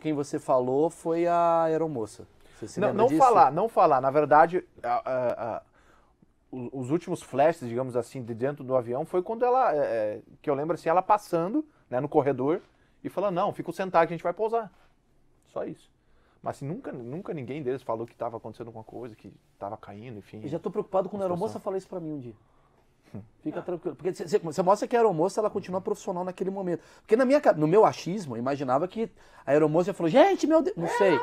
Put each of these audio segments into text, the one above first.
quem você falou foi a aeromoça. Você se não, não disso? falar, não falar. Na verdade, a, a, a, os últimos flashes, digamos assim, de dentro do avião foi quando ela, é, é, que eu lembro assim, ela passando né, no corredor e falando, não, fica sentado que a gente vai pousar. Só isso. Mas assim, nunca, nunca ninguém deles falou que estava acontecendo alguma coisa, que estava caindo, enfim. Eu já estou preocupado quando a aeromoça falar isso para mim um dia. Fica tranquilo. Porque você mostra que a aeromoça ela continua profissional naquele momento. Porque na minha, no meu achismo, eu imaginava que a aeromoça falou, gente, meu Deus. Não é, sei.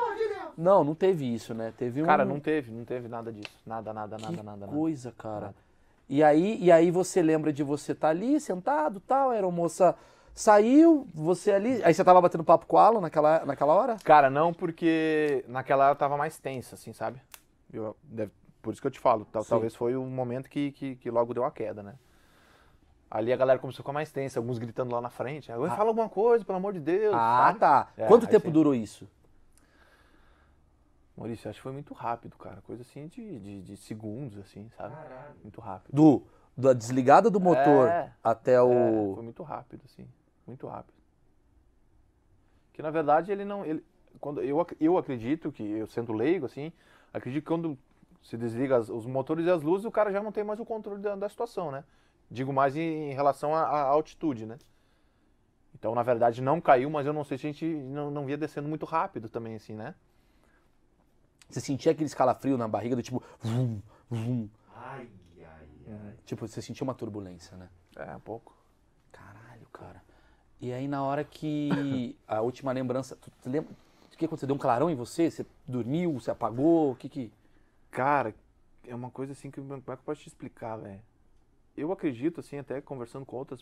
Não, não teve isso, né? Teve um. Cara, não teve, não teve nada disso. Nada, nada, que nada, nada. Coisa, cara. Nada. E aí, e aí você lembra de você estar tá ali, sentado, tal, a aeromoça saiu, você ali. Aí você tava batendo papo com o Alan naquela, naquela hora? Cara, não, porque naquela hora eu tava mais tenso, assim, sabe? Eu, deve, por isso que eu te falo, tal, talvez foi o momento que, que, que, logo deu a queda, né? Ali a galera começou a ficar mais tensa, alguns gritando lá na frente. Ah. ah. Fala alguma coisa, pelo amor de Deus. Ah, sabe? tá. É, Quanto tempo durou isso? Maurício, acho que foi muito rápido, cara. Coisa assim de, de, de segundos, assim, sabe? Caralho. Muito rápido. Do, da desligada do motor é, até é, o. É, foi muito rápido, assim. Muito rápido. Que na verdade ele não. Ele, quando eu, eu acredito que, eu sendo leigo, assim, acredito que quando se desliga as, os motores e as luzes, o cara já não tem mais o controle da, da situação, né? Digo mais em, em relação à altitude, né? Então, na verdade, não caiu, mas eu não sei se a gente não, não via descendo muito rápido também, assim, né? Você sentia aquele escalafrio na barriga do tipo. Vum, vum. Ai, ai, ai. Tipo, você sentia uma turbulência, né? É, um pouco. Caralho, cara. E aí, na hora que. a última lembrança. Tu, lembra? O que aconteceu? Deu um clarão em você? Você dormiu? Você apagou? O que que. Cara, é uma coisa assim que. Como é que eu posso te explicar, velho? Eu acredito, assim, até conversando com outras